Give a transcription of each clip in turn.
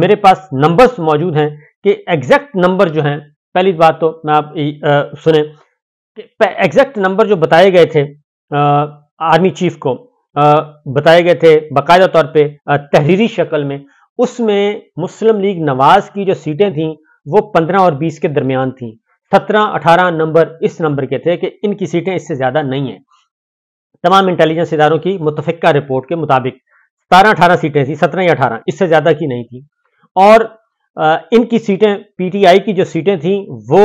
मेरे पास नंबर्स मौजूद हैं कि एग्जैक्ट नंबर जो हैं पहली बात तो मैं आप आ, सुने एग्जैक्ट नंबर जो बताए गए थे आ, आर्मी चीफ को आ, बताए गए थे बाकायदा तौर पे तहरीरी शक्ल में उसमें मुस्लिम लीग नवाज की जो सीटें थीं वो 15 और 20 के दरमियान थीं 17 18 नंबर इस नंबर के थे कि इनकी सीटें इससे ज़्यादा नहीं हैं तमाम इंटेलिजेंस इदारों की मुतफिका रिपोर्ट के मुताबिक सतारह अठारह सीटें थी सत्रह या अठारह इससे ज़्यादा की नहीं थी और इनकी सीटें पीटीआई की जो सीटें थी वो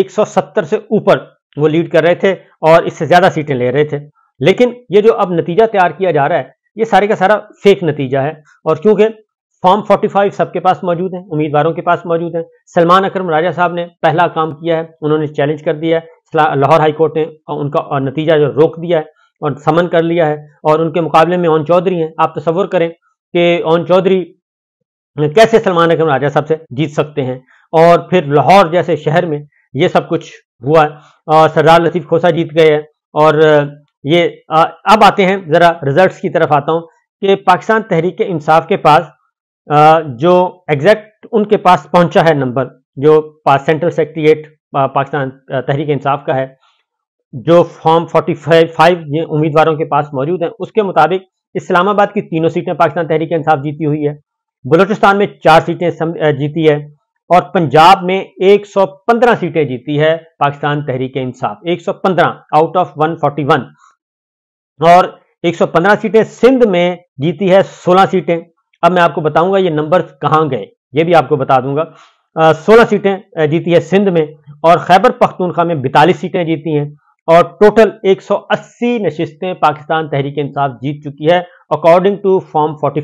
170 से ऊपर वो लीड कर रहे थे और इससे ज्यादा सीटें ले रहे थे लेकिन ये जो अब नतीजा तैयार किया जा रहा है ये सारे का सारा फेक नतीजा है और क्योंकि फॉर्म 45 सबके पास मौजूद है उम्मीदवारों के पास मौजूद है सलमान अकरम राजा साहब ने पहला काम किया है उन्होंने चैलेंज कर दिया है लाहौर हाईकोर्ट ने उनका नतीजा जो रोक दिया है और समन कर लिया है और उनके मुकाबले में ओन चौधरी हैं आप तस्वर करें कि ओन चौधरी कैसे सलमान अकरम राजा साहब से जीत सकते हैं और फिर लाहौर जैसे शहर में ये सब कुछ हुआ है और सरदार लतीफ़ खोसा जीत गए हैं और ये आ, अब आते हैं ज़रा रिजल्ट्स की तरफ आता हूँ कि पाकिस्तान तहरीक इंसाफ के पास आ, जो एग्जैक्ट उनके पास पहुंचा है नंबर जो पास सेंट्रल सेक्रटेट पाकिस्तान तहरीक इंसाफ का है जो फॉर्म फोर्टी फाइव ये उम्मीदवारों के पास मौजूद है उसके मुताबिक इस्लामाबाद की तीनों सीटें पाकिस्तान तहरीक इंसाफ जीती हुई है बलूचिस्तान में चार सीटें जीती है और पंजाब में 115 सीटें जीती है पाकिस्तान तहरीक इंसाफ 115 आउट ऑफ 141 और 115 सीटें सिंध में जीती है 16 सीटें अब मैं आपको बताऊंगा ये नंबर कहाँ गए ये भी आपको बता दूंगा सोलह सीटें जीती है सिंध में और खैबर पख्तूनखा में बैतालीस सीटें जीती हैं और टोटल 180 नशिस्तें पाकिस्तान तहरीक इंसाफ जीत चुकी है according to form forty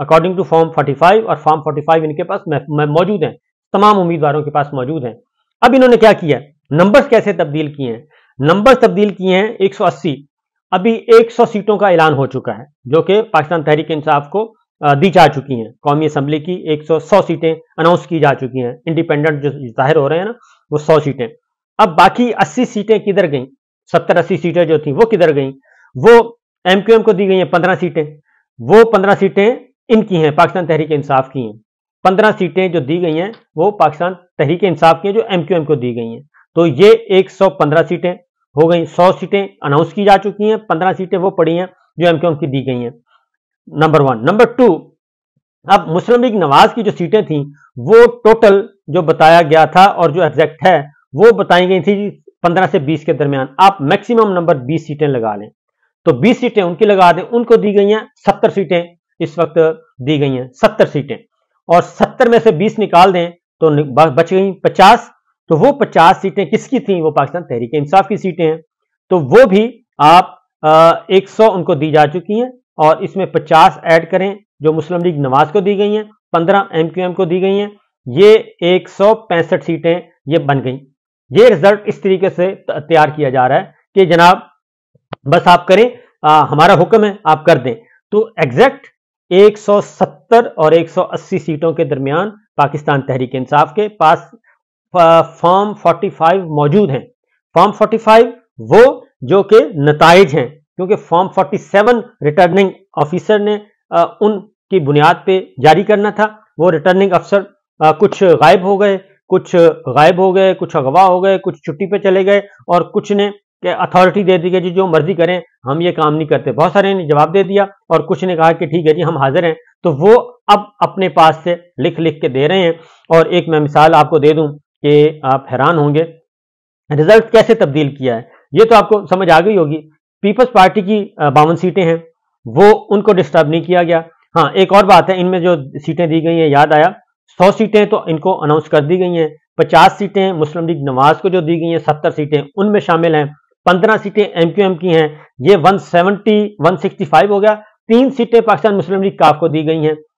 according to form 45 और फॉर्म 45 इनके पास मौजूद हैं तमाम उम्मीदवारों के पास मौजूद हैं अब इन्होंने क्या किया नंबर्स कैसे तब्दील किए हैं नंबर्स तब्दील किए हैं 180 अभी 100 सीटों का ऐलान हो चुका है जो कि पाकिस्तान तहरीक इंसाफ को दी जा चुकी हैं कौमी असम्बली की सौ सीटें अनाउंस की जा चुकी हैं इंडिपेंडेंट जो जाहिर हो रहे हैं ना वो सौ सीटें अब बाकी अस्सी सीटें किधर गई सत्तर अस्सी सीटें जो थी वो किधर गई वो एम को दी गई हैं पंद्रह सीटें वो पंद्रह सीटें इनकी हैं पाकिस्तान तहरीक इंसाफ की हैं पंद्रह सीटें जो दी गई हैं वो पाकिस्तान तहरीक इंसाफ की हैं जो एम क्यू एम को दी गई हैं तो ये एक सौ पंद्रह सीटें हो गई सौ सीटें अनाउंस की जा चुकी हैं पंद्रह सीटें वो पड़ी हैं जो एम क्यू एम की दी गई हैं नंबर वन नंबर टू अब मुस्लिम लीग नवाज की जो सीटें थी वो टोटल जो बताया गया था और जो एग्जैक्ट है वो बताई गई थी पंद्रह से बीस के दरमियान आप मैक्सिमम नंबर बीस सीटें लगा लें तो बीस सीटें उनकी लगा दें उनको दी गई हैं सत्तर सीटें इस वक्त दी गई हैं सत्तर सीटें और सत्तर में से बीस निकाल दें तो बच गई पचास तो वो पचास सीटें किसकी थी वो पाकिस्तान तहरीक इंसाफ की सीटें हैं तो वो भी आप एक सौ उनको दी जा चुकी हैं और इसमें पचास ऐड करें जो मुस्लिम लीग नवाज को दी गई हैं पंद्रह एम क्यू एम को दी गई हैं ये एक सौ पैंसठ सीटें ये बन गई ये रिजल्ट इस तरीके से तैयार किया जा रहा है कि जनाब बस आप करें आ, हमारा हुक्म है आप कर दें तो एग्जैक्ट 170 और 180 सीटों के दरमियान पाकिस्तान तहरीक इंसाफ के पास फॉर्म 45 मौजूद हैं फॉर्म 45 वो जो कि नतज हैं क्योंकि फॉर्म 47 रिटर्निंग ऑफिसर ने उनकी बुनियाद पे जारी करना था वो रिटर्निंग अफसर कुछ गायब हो गए कुछ गायब हो गए कुछ अगवा हो गए कुछ छुट्टी पे चले गए और कुछ ने कि अथॉरिटी दे दी गई जी जो मर्जी करें हम ये काम नहीं करते बहुत सारे ने जवाब दे दिया और कुछ ने कहा कि ठीक है जी हम हाजिर हैं तो वो अब अपने पास से लिख लिख के दे रहे हैं और एक मैं मिसाल आपको दे दूं कि आप हैरान होंगे रिजल्ट कैसे तब्दील किया है ये तो आपको समझ आ गई होगी पीपल्स पार्टी की बावन सीटें हैं वो उनको डिस्टर्ब नहीं किया गया हाँ एक और बात है इनमें जो सीटें दी गई हैं याद आया सौ सीटें तो इनको अनाउंस कर दी गई हैं पचास सीटें मुस्लिम लीग नवाज को जो दी गई हैं सत्तर सीटें उनमें शामिल हैं पंद्रह सीटें एमक्यूएम की हैं ये 170 165 हो गया तीन सीटें पाकिस्तान मुस्लिम लीग काफ को दी गई हैं